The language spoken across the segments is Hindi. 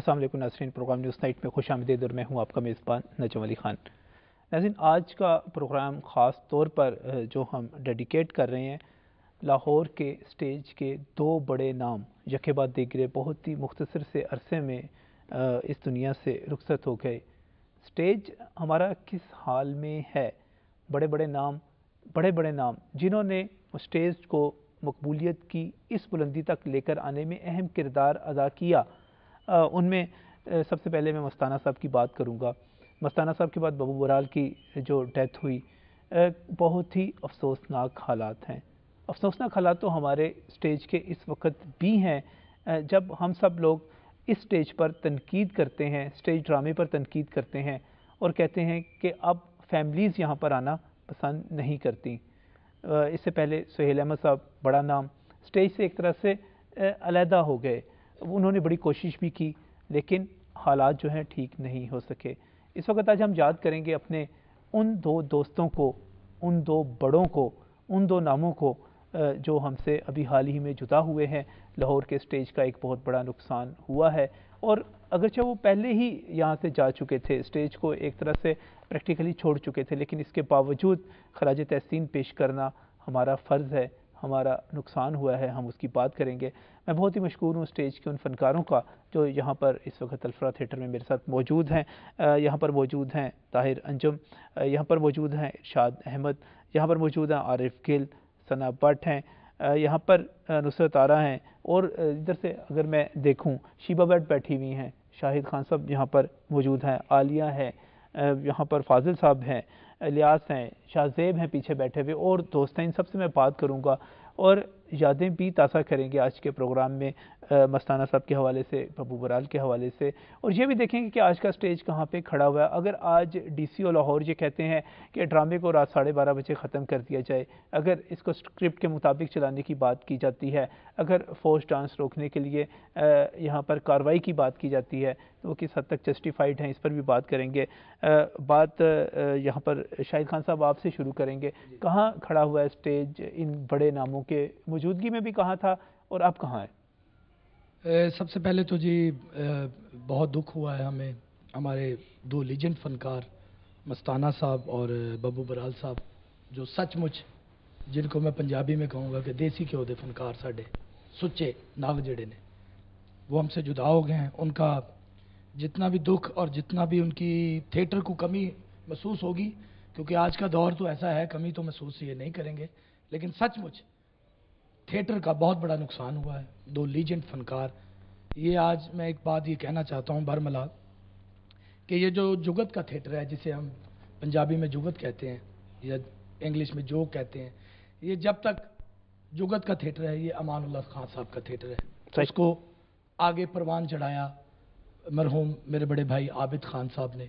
असल नसरिन प्रोग्राम न्यूज़ नाइट में खुश आमदीद और मैं हूँ आपका मेज़बान नजम अली ख़ान नसिन आज का प्रोग्राम ख़ास तौर पर जो हम डेडिकेट कर रहे हैं लाहौर के स्टेज के दो बड़े नाम यके बाद दिगरे बहुत ही मुख्तर से अरसे में इस दुनिया से रुखसत हो गए स्टेज हमारा किस हाल में है बड़े बड़े नाम बड़े बड़े नाम जिन्होंने स्टेज को मकबूलीत की इस बुलंदी तक लेकर आने में अहम किरदार अदा किया उनमें सबसे पहले मैं मस्ताना साहब की बात करूँगा मस्ताना साहब के बाद बबू बराल की जो डेथ हुई बहुत ही अफसोसनाक हालात हैं अफसोसनाक हालात तो हमारे स्टेज के इस वक्त भी हैं जब हम सब लोग इस स्टेज पर तनकीद करते हैं स्टेज ड्रामे पर तनकीद करते हैं और कहते हैं कि अब फैमिलीज़ यहाँ पर आना पसंद नहीं करती इससे पहले सुहेल अहमद साहब बड़ा नाम स्टेज से एक तरह से अलहदा हो गए उन्होंने बड़ी कोशिश भी की लेकिन हालात जो हैं ठीक नहीं हो सके इस वक्त आज हम याद करेंगे अपने उन दो दोस्तों को उन दो बड़ों को उन दो नामों को जो हमसे अभी हाल ही में जुदा हुए हैं लाहौर के स्टेज का एक बहुत बड़ा नुकसान हुआ है और अगरचे वो पहले ही यहाँ से जा चुके थे स्टेज को एक तरह से प्रैक्टिकली छोड़ चुके थे लेकिन इसके बावजूद खराज तहसीन पेश करना हमारा फ़र्ज़ है हमारा नुकसान हुआ है हम उसकी बात करेंगे मैं बहुत ही मशहूर हूँ स्टेज के उन फनकारों का जो यहाँ पर इस वक्त अल्फरा थिएटर में मेरे साथ मौजूद हैं यहाँ पर मौजूद हैं ताहिर अंजम यहाँ पर मौजूद हैं इरशाद अहमद यहाँ पर मौजूद हैं आरिफ गिल सना भट्ट हैं यहाँ पर नुसरत आरा हैं और इधर से अगर मैं देखूँ शीबा भट्ट बैठी हुई हैं शाहिद खान साहब यहाँ पर मौजूद हैं आलिया है यहाँ पर फाजिल साहब हैं लियास हैं शाहजेब हैं पीछे बैठे हुए और दोस्त हैं इन सबसे मैं बात करूँगा और यादें भी ताज़ा करेंगे आज के प्रोग्राम में मस्ताना साहब के हवाले से पप्पू बराल के हवाले से और ये भी देखेंगे कि आज का स्टेज कहाँ पे खड़ा हुआ है अगर आज डी सी और लाहौर ये कहते हैं कि ड्रामे को रात साढ़े बारह बजे ख़त्म कर दिया जाए अगर इसको स्क्रिप्ट के मुताबिक चलाने की बात की जाती है अगर फोर्स डांस रोकने के लिए यहाँ पर कार्रवाई की बात की जाती है तो वो किस हद तक जस्टिफाइड हैं इस पर भी बात करेंगे आ, बात यहाँ पर शाहिद खान साहब आपसे शुरू करेंगे कहाँ खड़ा हुआ है स्टेज इन बड़े नामों के मौजूदगी में भी कहाँ था और अब कहाँ है सबसे पहले तो जी बहुत दुख हुआ है हमें हमारे दो लीजेंड फनकार मस्ताना साहब और बबू बराल साहब जो सचमुच जिनको मैं पंजाबी में कहूँगा कि देसी के अहदे फनकार साढ़े सुच्चे नाग जड़े ने वो हमसे जुदा हो गए हैं उनका जितना भी दुख और जितना भी उनकी थिएटर को कमी महसूस होगी क्योंकि आज का दौर तो ऐसा है कमी तो महसूस ये नहीं करेंगे लेकिन सचमुच थिएटर का बहुत बड़ा नुकसान हुआ है दो लीजेंड फनकार ये आज मैं एक बात ये कहना चाहता हूँ बरमला कि ये जो जुगत का थिएटर है जिसे हम पंजाबी में जुगत कहते हैं या इंग्लिश में जोग कहते हैं ये जब तक जुगत का थिएटर है ये अमान उल्ला खान साहब का थिएटर है इसको आगे परवान चढ़ाया मरहूम मेरे बड़े भाई आबिद खान साहब ने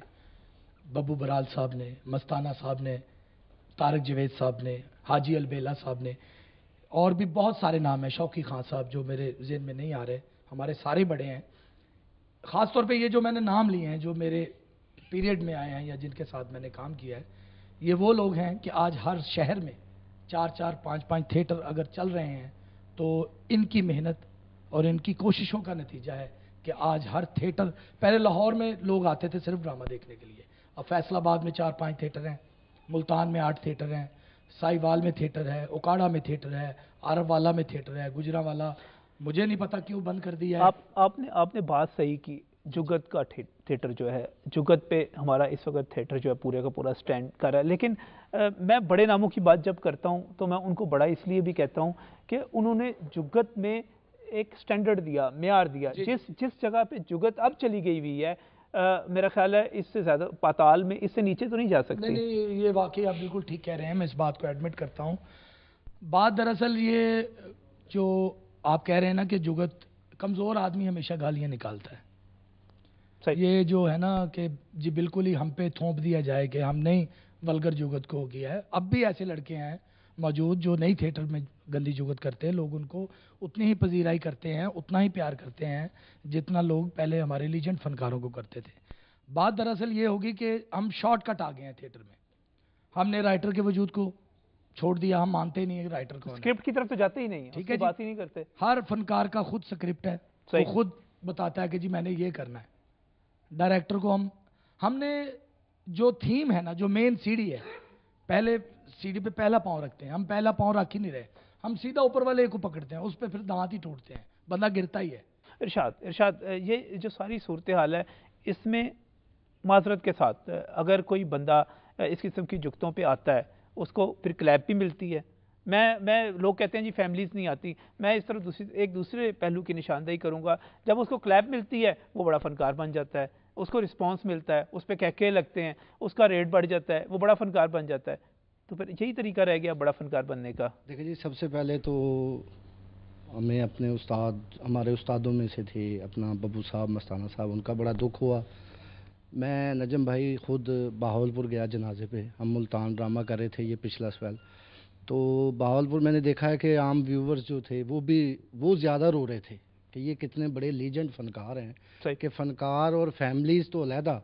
बबू बराल साहब ने मस्ताना साहब ने तारक जवेद साहब ने हाजी अलबेला साहब ने और भी बहुत सारे नाम हैं शौकी खान साहब जो मेरे जेन में नहीं आ रहे हमारे सारे बड़े हैं ख़ास तौर पे ये जो मैंने नाम लिए हैं जो मेरे पीरियड में आए हैं या जिनके साथ मैंने काम किया है ये वो लोग हैं कि आज हर शहर में चार चार पाँच पाँच थिएटर अगर चल रहे हैं तो इनकी मेहनत और इनकी कोशिशों का नतीजा है कि आज हर थिएटर पहले लाहौर में लोग आते थे सिर्फ ड्रामा देखने के लिए अब फैसलाबाद में चार पाँच थिएटर हैं मुल्तान में आठ थिएटर हैं साहिवाल में थिएटर है ओकाड़ा में थिएटर है आरबवाला में थिएटर है गुजरावाला मुझे नहीं पता क्यों बंद कर दिया आप आपने आपने बात सही की जुगत का थिएटर जो है जुगत पे हमारा इस वक्त थिएटर जो है पूरे का पूरा स्टैंड कर रहा है लेकिन आ, मैं बड़े नामों की बात जब करता हूँ तो मैं उनको बड़ा इसलिए भी कहता हूँ कि उन्होंने जुगत में एक स्टैंडर्ड दिया मैार दिया जिस जिस जगह पे जुगत अब चली गई हुई है आ, मेरा ख्याल है इससे ज़्यादा पाताल में इससे नीचे तो नहीं जा सकते नहीं, नहीं ये वाकई आप बिल्कुल ठीक कह रहे हैं मैं इस बात को एडमिट करता हूँ बात दरअसल ये जो आप कह रहे हैं ना कि जुगत कमज़ोर आदमी हमेशा गालियाँ निकालता है ये जो है ना कि जी बिल्कुल ही हम पे थोप दिया जाए कि हमने ही वलगर जुगत को हो गया है अब भी ऐसे लड़के हैं मौजूद जो नई थिएटर में गली जुगत करते हैं लोग उनको उतनी ही पजीराई करते हैं उतना ही प्यार करते हैं जितना लोग पहले हमारे लीजेंड फनकारों को करते थे बात दरअसल ये होगी कि हम शॉर्टकट आ गए हैं थिएटर में हमने राइटर के वजूद को छोड़ दिया हम मानते नहीं है राइटर को स्क्रिप्ट की तरफ तो जाते ही नहीं ठीक है बात ही नहीं करते हर फनकार का खुद स्क्रिप्ट है वो खुद बताता है कि जी मैंने ये करना है डायरेक्टर को हम हमने जो थीम है ना जो मेन सीढ़ी है पहले सीढ़ी पे पहला पांव रखते हैं हम पहला पांव रख ही नहीं रहे हम सीधा ऊपर वाले को पकड़ते हैं उस पर फिर दांत ही टूटते हैं बंदा गिरता ही है इरशाद इरशाद ये जो सारी सूरत हाल है इसमें माजरत के साथ अगर कोई बंदा इस किस्म की जुगतों पर आता है उसको फिर क्लैप भी मिलती है मैं मैं लोग कहते हैं जी फैमिलीज़ नहीं आती मैं इस तरह दूसरी एक दूसरे पहलू की निशानदेही करूँगा जब उसको क्लैप मिलती है वो बड़ा फ़नकार बन जाता है उसको रिस्पॉन्स मिलता है उस पर कहके लगते हैं उसका रेट बढ़ जाता है वो बड़ा फ़नकार बन जाता है तो फिर यही तरीका रह गया बड़ा फनकार बनने का देखिए जी सबसे पहले तो हमें अपने उस्ताद हमारे उस्तादों में से थे अपना बब्बू साहब मस्ताना साहब उनका बड़ा दुख हुआ मैं नजम भाई ख़ुद बहावलपुर गया जनाजे पे हम मुल्तान ड्रामा कर रहे थे ये पिछला सवाल तो बहावलपुर मैंने देखा है कि आम व्यूवर्स जो थे वो भी वो ज़्यादा रो रहे थे कि ये कितने बड़े लीजेंड फनकार हैं कि फनकार और फैमिलीज़ तो अलहदा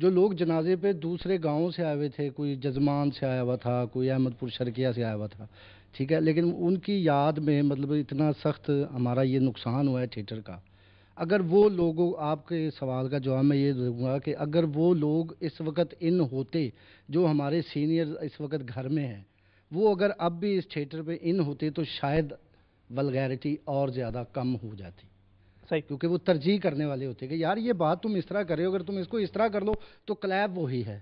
जो लोग जनाजे पे दूसरे गाँव से आए हुए थे कोई जजमान से आया हुआ था कोई अहमदपुर शरकिया से आया हुआ था ठीक है लेकिन उनकी याद में मतलब इतना सख्त हमारा ये नुकसान हुआ है थिएटर का अगर वो लोगों आपके सवाल का जवाब मैं ये दूंगा कि अगर वो लोग इस वक्त इन होते जो हमारे सीनियर इस वक्त घर में हैं वो अगर अब भी इस थिएटर पे इन होते तो शायद वलगैरिटी और ज़्यादा कम हो जाती सही क्योंकि वो तरजीह करने वाले होते हैं कि यार ये बात तुम इस तरह कर रहे हो अगर तुम इसको इस तरह कर लो तो क्लैब वही है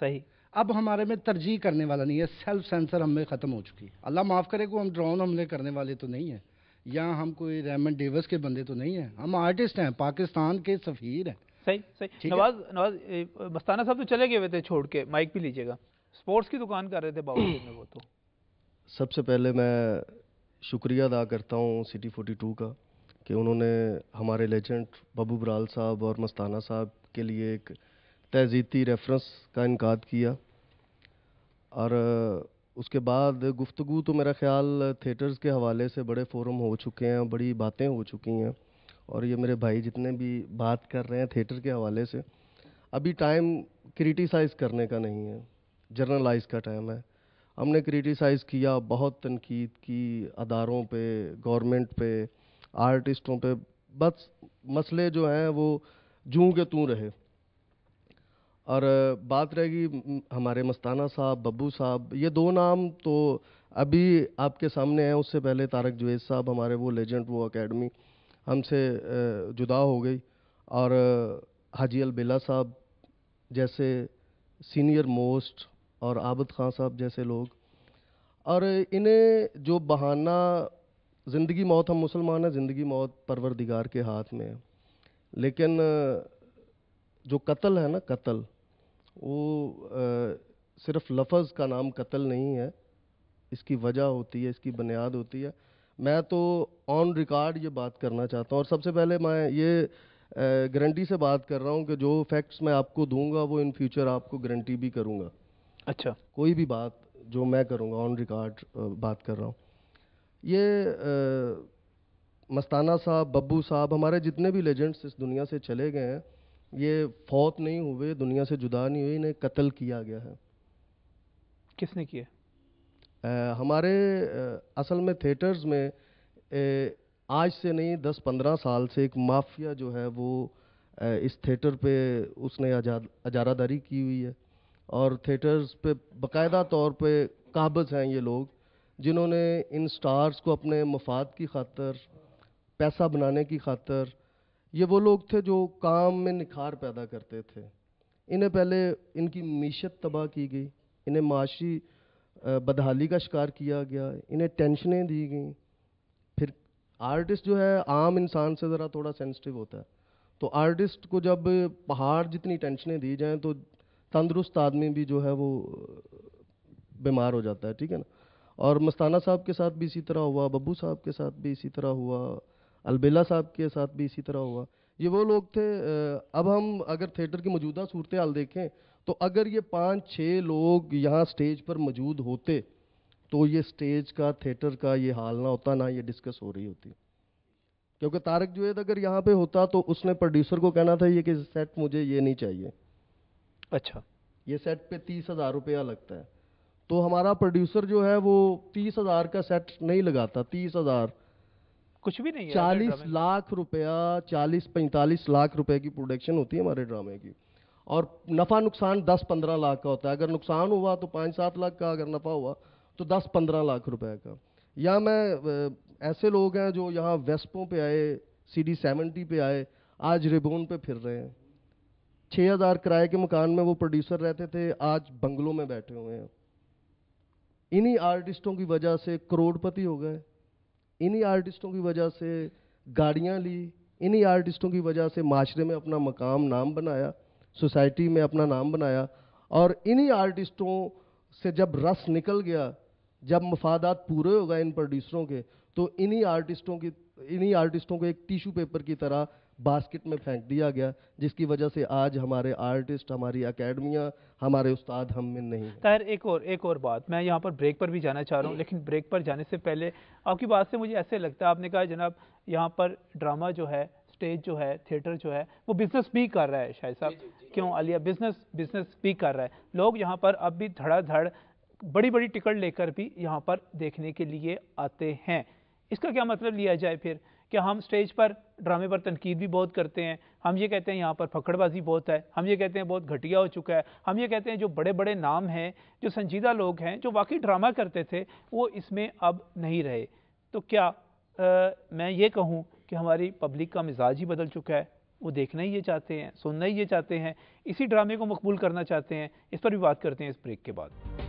सही अब हमारे में तरजीह करने वाला नहीं है सेल्फ सेंसर हमें ख़त्म हो चुकी है अल्लाह माफ़ करे को हम ड्रोन हमले करने वाले तो नहीं हैं या हम कोई रेमन डेवस के बंदे तो नहीं हैं हम आर्टिस्ट हैं पाकिस्तान के सफ़ीर हैं सही सही नवाज नवाज मस्ताना साहब तो चले गए हुए थे छोड़ के माइक भी लीजिएगा स्पोर्ट्स की दुकान कर रहे थे बाबू में वो तो सबसे पहले मैं शुक्रिया अदा करता हूँ सिटी फोर्टी टू का कि उन्होंने हमारे लेजेंड बबू बराल साहब और मस्ताना साहब के लिए एक तहजीती रेफरेंस का इनका किया और उसके बाद गुफ्तु तो मेरा ख्याल थिएटर्स के हवाले से बड़े फोरम हो चुके हैं बड़ी बातें हो चुकी हैं और ये मेरे भाई जितने भी बात कर रहे हैं थिएटर के हवाले से अभी टाइम क्रिटिसाइज़ करने का नहीं है जर्नलाइज का टाइम है हमने क्रिटिसाइज़ किया बहुत तनकीद की अदारों पे गवर्नमेंट पे आर्टिस्टों पे बस मसले जो हैं वो जूं के तू रहे और बात रहेगी हमारे मस्ताना साहब बब्बू साहब ये दो नाम तो अभी आपके सामने हैं उससे पहले तारक जुवेद साहब हमारे वो लेजेंड वो एकेडमी हमसे जुदा हो गई और हाजी अलबिला साहब जैसे सीनियर मोस्ट और आबद ख़ान साहब जैसे लोग और इन्हें जो बहाना ज़िंदगी मौत हम मुसलमान हैं ज़िंदगी मौत परवरदिगार के हाथ में है लेकिन जो कत्ल है ना कत्ल वो सिर्फ लफज का नाम कत्ल नहीं है इसकी वजह होती है इसकी बुनियाद होती है मैं तो ऑन रिकॉर्ड ये बात करना चाहता हूँ और सबसे पहले मैं ये गारंटी से बात कर रहा हूँ कि जो फैक्ट्स मैं आपको दूंगा वो इन फ्यूचर आपको गारंटी भी करूँगा अच्छा कोई भी बात जो मैं करूँगा ऑन रिकॉर्ड बात कर रहा हूँ ये मस्ताना साहब बब्बू साहब हमारे जितने भी लेजेंड्स इस दुनिया से चले गए हैं ये फौत नहीं हुए दुनिया से जुदा नहीं हुए इन्हें कत्ल किया गया है किसने किया आ, हमारे आ, असल में थिएटर्स में ए, आज से नहीं दस पंद्रह साल से एक माफिया जो है वो आ, इस थिएटर पे उसने आजाद अजारादारी की हुई है और थिएटर्स पे बकायदा तौर पे काबज हैं ये लोग जिन्होंने इन स्टार्स को अपने मफाद की खातर पैसा बनाने की खातर ये वो लोग थे जो काम में निखार पैदा करते थे इन्हें पहले इनकी मीशत तबाह की गई इन्हें माशी बदहाली का शिकार किया गया इन्हें टेंशनें दी गई फिर आर्टिस्ट जो है आम इंसान से ज़रा थोड़ा सेंसिटिव होता है तो आर्टिस्ट को जब पहाड़ जितनी टेंशनें दी जाएँ तो तंदुरुस्त आदमी भी जो है वो बीमार हो जाता है ठीक है ना और मस्ताना साहब के साथ भी इसी तरह हुआ बब्बू साहब के साथ भी इसी तरह हुआ अलबेला साहब के साथ भी इसी तरह हुआ ये वो लोग थे अब हम अगर थिएटर की मौजूदा सूरत हाल देखें तो अगर ये पाँच छः लोग यहाँ स्टेज पर मौजूद होते तो ये स्टेज का थिएटर का ये हाल ना होता ना ये डिस्कस हो रही होती क्योंकि तारक जुवेद अगर यहाँ पे होता तो उसने प्रोड्यूसर को कहना था ये कि सेट मुझे ये नहीं चाहिए अच्छा ये सेट पे तीस हज़ार रुपया लगता है तो हमारा प्रोड्यूसर जो है वो तीस हजार का सेट नहीं लगाता तीस हजार कुछ भी नहीं चालीस लाख रुपया चालीस पैंतालीस लाख रुपए की प्रोडक्शन होती है हमारे ड्रामे की और नफ़ा नुकसान दस पंद्रह लाख का होता है अगर नुकसान हुआ तो पाँच सात लाख का अगर नफ़ा हुआ तो दस पंद्रह लाख रुपए का या मैं ऐसे लोग हैं जो यहाँ वेस्पों पे आए सी डी सेवेंटी पे आए आज रिबोन पे फिर रहे हैं छः हज़ार किराए के मकान में वो प्रोड्यूसर रहते थे आज बंगलों में बैठे हुए हैं इन्हीं आर्टिस्टों की वजह से करोड़पति हो गए इन्हीं आर्टिस्टों की वजह से गाड़ियाँ ली इन्हीं आर्टिस्टों की वजह से माशरे में अपना मकाम नाम बनाया सोसाइटी में अपना नाम बनाया और इन्हीं आर्टिस्टों से जब रस निकल गया जब मफादात पूरे हो गए इन प्रोड्यूसरों के तो इन्हीं आर्टिस्टों की इन्हीं आर्टिस्टों को एक टिशू पेपर की तरह बास्केट में फेंक दिया गया जिसकी वजह से आज हमारे आर्टिस्ट हमारी अकेडमियाँ हमारे उस्ताद हम में नहीं खैर एक और एक और बात मैं यहाँ पर ब्रेक पर भी जाना चाह रहा हूँ लेकिन ब्रेक पर जाने से पहले आपकी बात से मुझे ऐसे लगता है आपने कहा जनाब यहाँ पर ड्रामा जो है स्टेज जो है थिएटर जो है वो बिज़नेस भी कर रहा है शायद साहब क्यों अलिया बिज़नेस बिज़नेस भी कर रहा है लोग यहाँ पर अब भी धड़ाधड़ बड़ी बड़ी टिकट लेकर भी यहाँ पर देखने के लिए आते हैं इसका क्या मतलब लिया जाए फिर कि हम स्टेज पर ड्रामे पर तनकीद भी बहुत करते हैं हम ये कहते हैं यहाँ पर फकड़बाजी बहुत है हम ये कहते हैं बहुत घटिया हो चुका है हम ये कहते हैं जो बड़े बड़े नाम हैं जो संजीदा लोग हैं जो वाकई ड्रामा करते थे वो इसमें अब नहीं रहे तो क्या आ, मैं ये कहूँ कि हमारी पब्लिक का मिजाज ही बदल चुका है वो देखना ही ये चाहते हैं सुनना ही ये चाहते हैं इसी ड्रामे को मकबूल करना चाहते हैं इस पर भी बात करते हैं इस ब्रेक के बाद